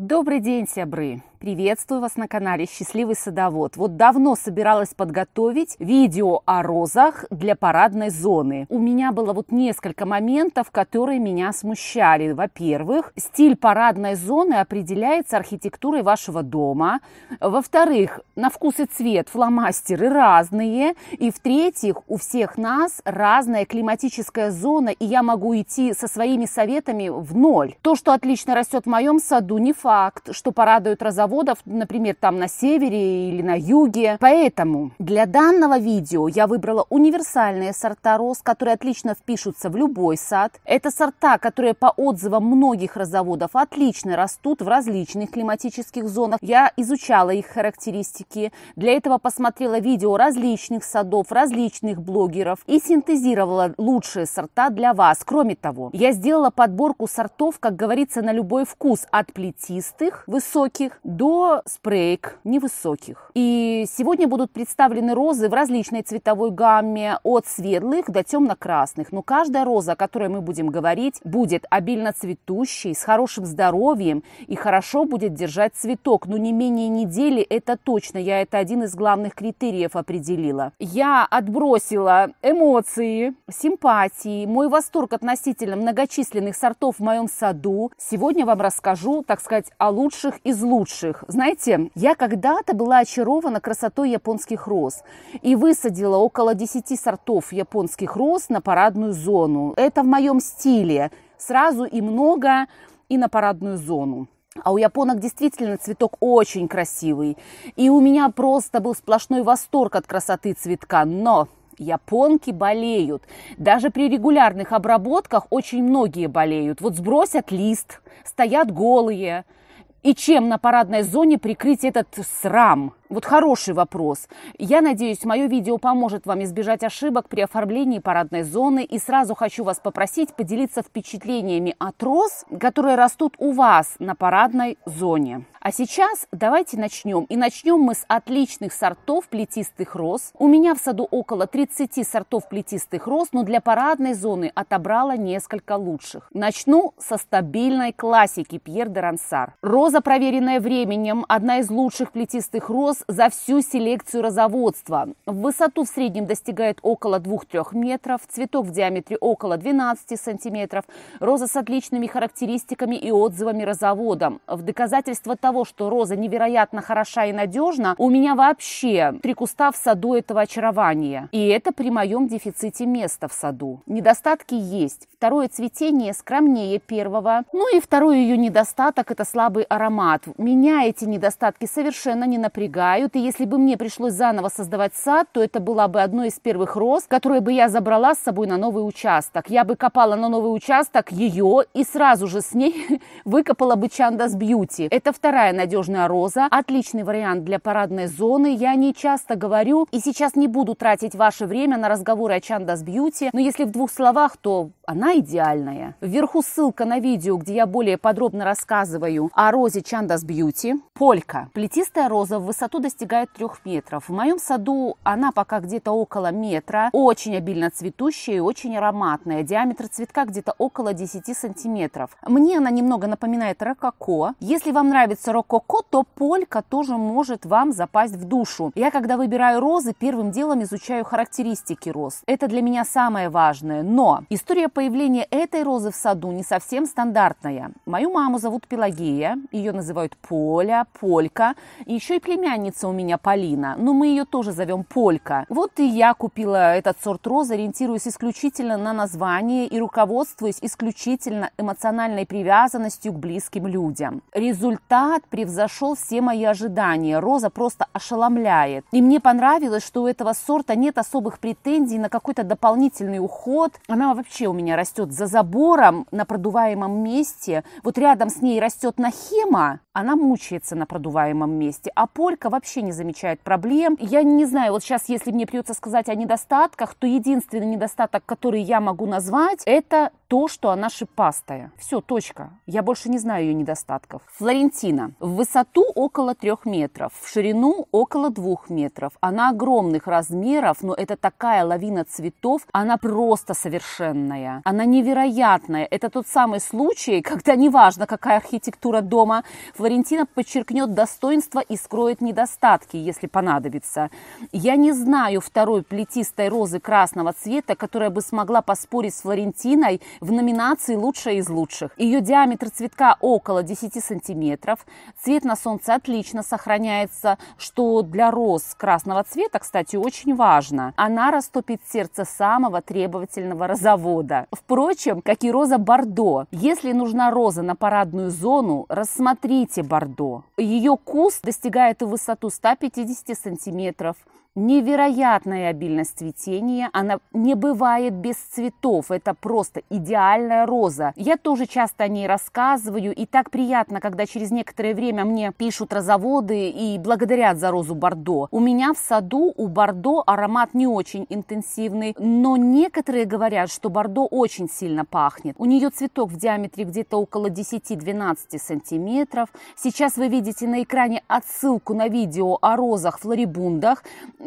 Добрый день, сябры! Приветствую вас на канале «Счастливый садовод». Вот давно собиралась подготовить видео о розах для парадной зоны. У меня было вот несколько моментов, которые меня смущали. Во-первых, стиль парадной зоны определяется архитектурой вашего дома. Во-вторых, на вкус и цвет фломастеры разные. И в-третьих, у всех нас разная климатическая зона, и я могу идти со своими советами в ноль. То, что отлично растет в моем саду, не факт, что порадует розовые заводов, например, там на севере или на юге. Поэтому для данного видео я выбрала универсальные сорта роз, которые отлично впишутся в любой сад. Это сорта, которые по отзывам многих розоводов отлично растут в различных климатических зонах. Я изучала их характеристики. Для этого посмотрела видео различных садов, различных блогеров и синтезировала лучшие сорта для вас. Кроме того, я сделала подборку сортов, как говорится, на любой вкус, от плетистых, высоких, до спрейк невысоких. И сегодня будут представлены розы в различной цветовой гамме от светлых до темно-красных. Но каждая роза, о которой мы будем говорить, будет обильно цветущей, с хорошим здоровьем и хорошо будет держать цветок. Но не менее недели это точно. Я это один из главных критериев определила. Я отбросила эмоции, симпатии, мой восторг относительно многочисленных сортов в моем саду. Сегодня вам расскажу, так сказать, о лучших из лучших больших. Знаете, я когда-то была очарована красотой японских роз и высадила около 10 сортов японских роз на парадную зону. Это в моем стиле. Сразу и много, и на парадную зону. А у японок действительно цветок очень красивый. И у меня просто был сплошной восторг от красоты цветка. Но Японки болеют. Даже при регулярных обработках очень многие болеют. Вот сбросят лист, стоят голые, и чем на парадной зоне прикрыть этот срам? Вот хороший вопрос. Я надеюсь, мое видео поможет вам избежать ошибок при оформлении парадной зоны. И сразу хочу вас попросить поделиться впечатлениями от роз, которые растут у вас на парадной зоне. А сейчас давайте начнем. И начнем мы с отличных сортов плетистых роз. У меня в саду около 30 сортов плетистых роз, но для парадной зоны отобрала несколько лучших. Начну со стабильной классики Пьер де Рансар. Роза, проверенная временем, одна из лучших плетистых роз, рос за всю селекцию розоводства. В высоту в среднем достигает около 2-3 метров, цветок в диаметре около 12 сантиметров, роза с отличными характеристиками и отзывами розоводом. В доказательство того, что роза невероятно хороша и надежна, у меня вообще три куста в саду этого очарования. И это при моем дефиците места в саду. Недостатки есть. Второе цветение скромнее первого. Ну и второй ее недостаток – это слабый аромат. Меня эти недостатки совершенно не напрягают помогают. И если бы мне пришлось заново создавать сад, то это была бы одной из первых роз, которую бы я забрала с собой на новый участок. Я бы копала на новый участок ее и сразу же с ней выкопала бы Чандас Бьюти. Это вторая надежная роза, отличный вариант для парадной зоны. Я не часто говорю и сейчас не буду тратить ваше время на разговоры о Чандас Бьюти, но если в двух словах, то она идеальная. Вверху ссылка на видео, где я более подробно рассказываю о розе Чандас Бьюти. Полька. Плетистая роза в высоту высоту достигает трех метров. В моем саду она пока где-то около метра, очень обильно цветущая и очень ароматная. Диаметр цветка где-то около 10 сантиметров. Мне она немного напоминает рококо. Если вам нравится рококо, то полька тоже может вам запасть в душу. Я, когда выбираю розы, первым делом изучаю характеристики роз. Это для меня самое важное. Но история появления этой розы в саду не совсем стандартная. Мою маму зовут Пелагея, ее называют Поля, Полька, и еще и племянница родственница у меня Полина, но мы ее тоже зовем Полька. Вот и я купила этот сорт роз, ориентируясь исключительно на название и руководствуясь исключительно эмоциональной привязанностью к близким людям. Результат превзошел все мои ожидания. Роза просто ошеломляет. И мне понравилось, что у этого сорта нет особых претензий на какой-то дополнительный уход. Она вообще у меня растет за забором на продуваемом месте. Вот рядом с ней растет нахема, она мучается на продуваемом месте, а полька вообще не замечают проблем. Я не знаю, вот сейчас, если мне придется сказать о недостатках, то единственный недостаток, который я могу назвать, это то, что она шипастая. Все, точка. Я больше не знаю ее недостатков. Флорентина. В высоту около трех метров, в ширину около двух метров. Она огромных размеров, но это такая лавина цветов, она просто совершенная. Она невероятная. Это тот самый случай, когда неважно, какая архитектура дома, Флорентина подчеркнет достоинство и скроет недостатки остатки, если понадобится. Я не знаю второй плетистой розы красного цвета, которая бы смогла поспорить с Флорентиной в номинации «Лучшая из лучших». Ее диаметр цветка около 10 сантиметров. Цвет на солнце отлично сохраняется, что для роз красного цвета, кстати, очень важно. Она растопит сердце самого требовательного розовода. Впрочем, как и роза бордо. Если нужна роза на парадную зону, рассмотрите бордо. Ее куст достигает и высоты высоту 150 сантиметров, невероятная обильность цветения. Она не бывает без цветов. Это просто идеальная роза. Я тоже часто о ней рассказываю. И так приятно, когда через некоторое время мне пишут розоводы и благодарят за розу Бордо. У меня в саду у Бордо аромат не очень интенсивный. Но некоторые говорят, что Бордо очень сильно пахнет. У нее цветок в диаметре где-то около 10-12 сантиметров. Сейчас вы видите на экране отсылку на видео о розах флорибундах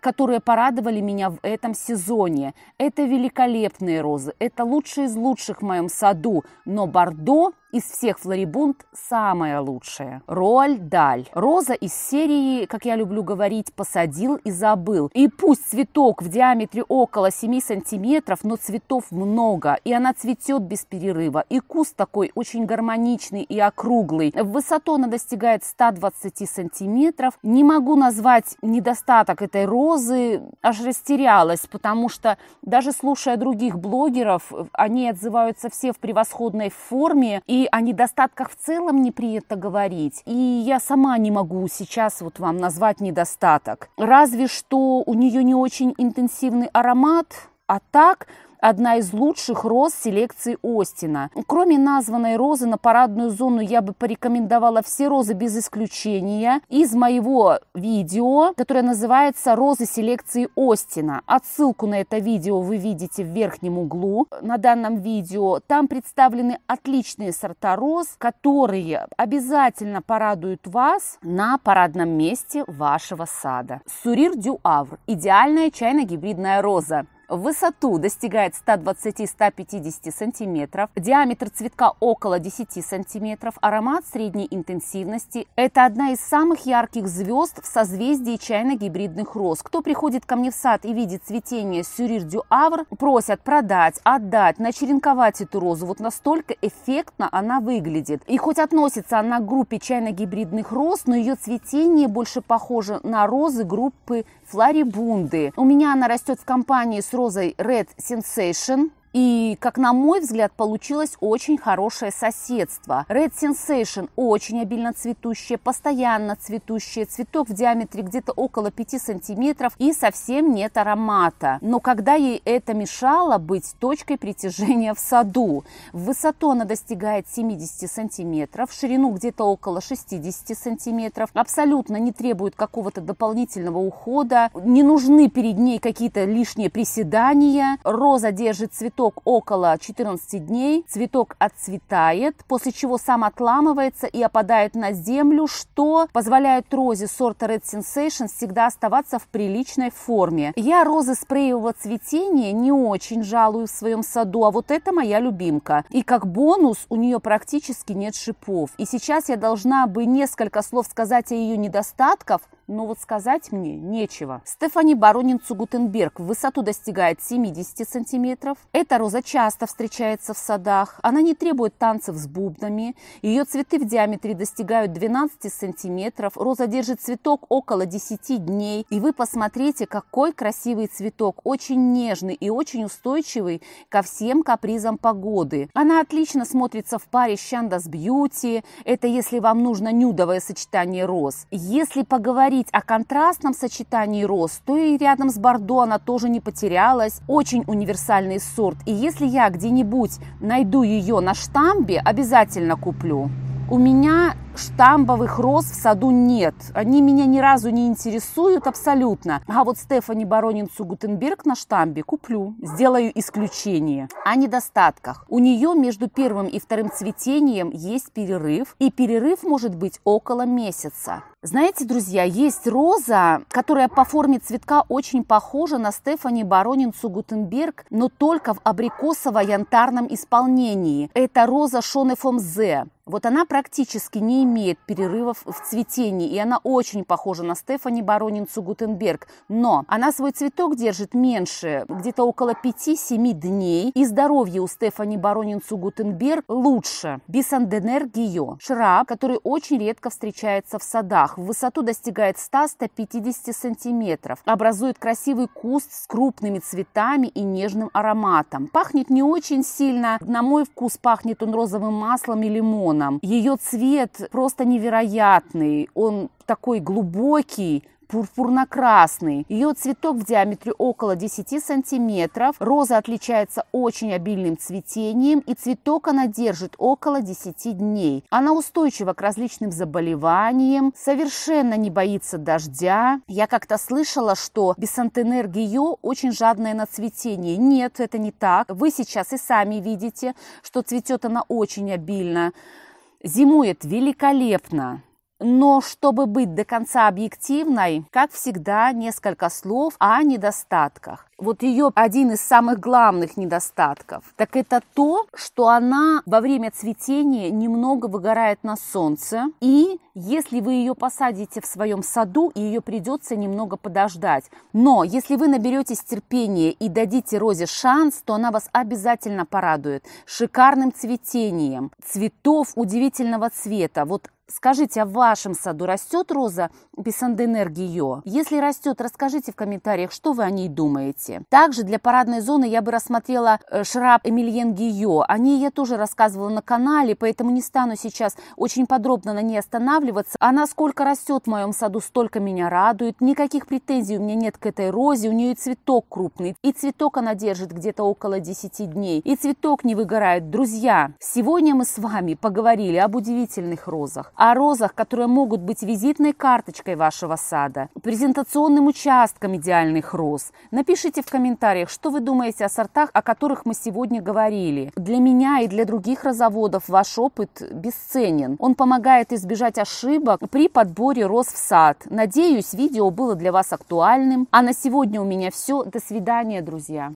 которые порадовали меня в этом сезоне. Это великолепные розы, это лучшие из лучших в моем саду, но Бордо из всех флорибунд самая лучшая. Роальд Даль. Роза из серии, как я люблю говорить, посадил и забыл. И пусть цветок в диаметре около 7 сантиметров, но цветов много. И она цветет без перерыва. И куст такой очень гармоничный и округлый. В высоту она достигает 120 сантиметров. Не могу назвать недостаток этой розы. Аж растерялась, потому что даже слушая других блогеров, они отзываются все в превосходной форме. И и о недостатках в целом не принято говорить. И я сама не могу сейчас вот вам назвать недостаток. Разве что у нее не очень интенсивный аромат, а так одна из лучших роз селекции Остина. Кроме названной розы на парадную зону я бы порекомендовала все розы без исключения из моего видео, которое называется «Розы селекции Остина». Отсылку на это видео вы видите в верхнем углу на данном видео. Там представлены отличные сорта роз, которые обязательно порадуют вас на парадном месте вашего сада. Сурир дю Авр – идеальная чайно-гибридная роза в высоту достигает 120-150 см, диаметр цветка около 10 см, аромат средней интенсивности. Это одна из самых ярких звезд в созвездии чайно-гибридных роз. Кто приходит ко мне в сад и видит цветение сюрирдю авр, просят продать, отдать, начеренковать эту розу. Вот настолько эффектно она выглядит. И хоть относится она к группе чайно-гибридных роз, но ее цветение больше похоже на розы группы флорибунды. У меня она растет в компании с розой розой Red Sensation и, как на мой взгляд, получилось очень хорошее соседство. Red Sensation очень обильно цветущая, постоянно цветущая. Цветок в диаметре где-то около 5 сантиметров и совсем нет аромата. Но когда ей это мешало быть точкой притяжения в саду. В высоту она достигает 70 сантиметров, в ширину где-то около 60 сантиметров. Абсолютно не требует какого-то дополнительного ухода. Не нужны перед ней какие-то лишние приседания. Роза держит цветок цветок около 14 дней, цветок отцветает, после чего сам отламывается и опадает на землю, что позволяет розе сорта Red Sensation всегда оставаться в приличной форме. Я розы спреевого цветения не очень жалую в своем саду, а вот это моя любимка. И как бонус у нее практически нет шипов. И сейчас я должна бы несколько слов сказать о ее недостатках, но вот сказать мне нечего. Стефани Баронинцу Гутенберг в высоту достигает 70 сантиметров. Эта роза часто встречается в садах. Она не требует танцев с бубнами. Ее цветы в диаметре достигают 12 сантиметров. Роза держит цветок около 10 дней. И вы посмотрите, какой красивый цветок. Очень нежный и очень устойчивый ко всем капризам погоды. Она отлично смотрится в паре с Чандас Бьюти. Это если вам нужно нюдовое сочетание роз. Если поговорить говорить о контрастном сочетании роз, то и рядом с Бордо она тоже не потерялась. Очень универсальный сорт. И если я где-нибудь найду ее на штамбе, обязательно куплю. У меня штамбовых роз в саду нет. Они меня ни разу не интересуют абсолютно. А вот Стефани Баронинцу Гутенберг на штамбе куплю. Сделаю исключение. О недостатках. У нее между первым и вторым цветением есть перерыв. И перерыв может быть около месяца. Знаете, друзья, есть роза, которая по форме цветка очень похожа на Стефани Баронинцу Гутенберг, но только в абрикосово-янтарном исполнении. Это роза Шоне Фомзе. Вот она практически не имеет перерывов в цветении, и она очень похожа на Стефани Баронинцу Гутенберг. Но она свой цветок держит меньше, где-то около 5-7 дней, и здоровье у Стефани Баронинцу Гутенберг лучше. Бисанденергио – Шрап, который очень редко встречается в садах. В высоту достигает 100-150 сантиметров. Образует красивый куст с крупными цветами и нежным ароматом. Пахнет не очень сильно. На мой вкус пахнет он розовым маслом и лимоном фоном. Ее цвет просто невероятный. Он такой глубокий, пурпурно-красный. Ее цветок в диаметре около 10 сантиметров. Роза отличается очень обильным цветением, и цветок она держит около 10 дней. Она устойчива к различным заболеваниям, совершенно не боится дождя. Я как-то слышала, что бисантенер Гио очень жадная на цветение. Нет, это не так. Вы сейчас и сами видите, что цветет она очень обильно. Зимует великолепно. Но чтобы быть до конца объективной, как всегда, несколько слов о недостатках. Вот ее один из самых главных недостатков, так это то, что она во время цветения немного выгорает на солнце, и если вы ее посадите в своем саду, ее придется немного подождать. Но если вы наберетесь терпения и дадите розе шанс, то она вас обязательно порадует шикарным цветением, цветов удивительного цвета. Вот Скажите, а в вашем саду растет роза Бесанденергио? Если растет, расскажите в комментариях, что вы о ней думаете вещи. Также для парадной зоны я бы рассмотрела э, шраб Эмильен Гио. О ней я тоже рассказывала на канале, поэтому не стану сейчас очень подробно на ней останавливаться. Она сколько растет в моем саду, столько меня радует. Никаких претензий у меня нет к этой розе. У нее и цветок крупный. И цветок она держит где-то около 10 дней. И цветок не выгорает. Друзья, сегодня мы с вами поговорили об удивительных розах. О розах, которые могут быть визитной карточкой вашего сада, презентационным участком идеальных роз. Напишите Напишите в комментариях, что вы думаете о сортах, о которых мы сегодня говорили. Для меня и для других розоводов ваш опыт бесценен. Он помогает избежать ошибок при подборе роз в сад. Надеюсь, видео было для вас актуальным. А на сегодня у меня все. До свидания, друзья.